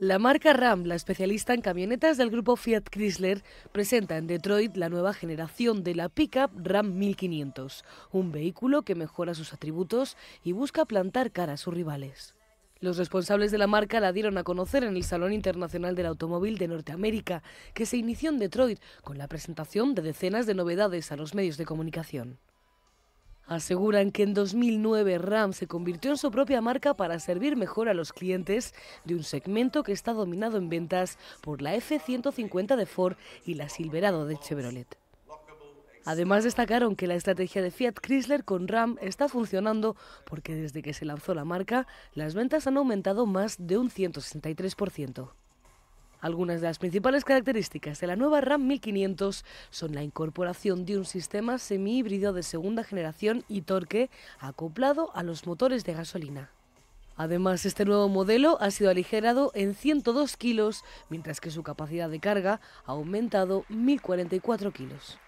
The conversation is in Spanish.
La marca Ram, la especialista en camionetas del grupo Fiat Chrysler, presenta en Detroit la nueva generación de la pickup Ram 1500, un vehículo que mejora sus atributos y busca plantar cara a sus rivales. Los responsables de la marca la dieron a conocer en el Salón Internacional del Automóvil de Norteamérica, que se inició en Detroit con la presentación de decenas de novedades a los medios de comunicación aseguran que en 2009 RAM se convirtió en su propia marca para servir mejor a los clientes de un segmento que está dominado en ventas por la F-150 de Ford y la Silverado de Chevrolet. Además destacaron que la estrategia de Fiat Chrysler con Ram está funcionando porque desde que se lanzó la marca las ventas han aumentado más de un 163%. Algunas de las principales características de la nueva RAM 1500 son la incorporación de un sistema semi-híbrido de segunda generación y torque acoplado a los motores de gasolina. Además, este nuevo modelo ha sido aligerado en 102 kilos, mientras que su capacidad de carga ha aumentado 1.044 kilos.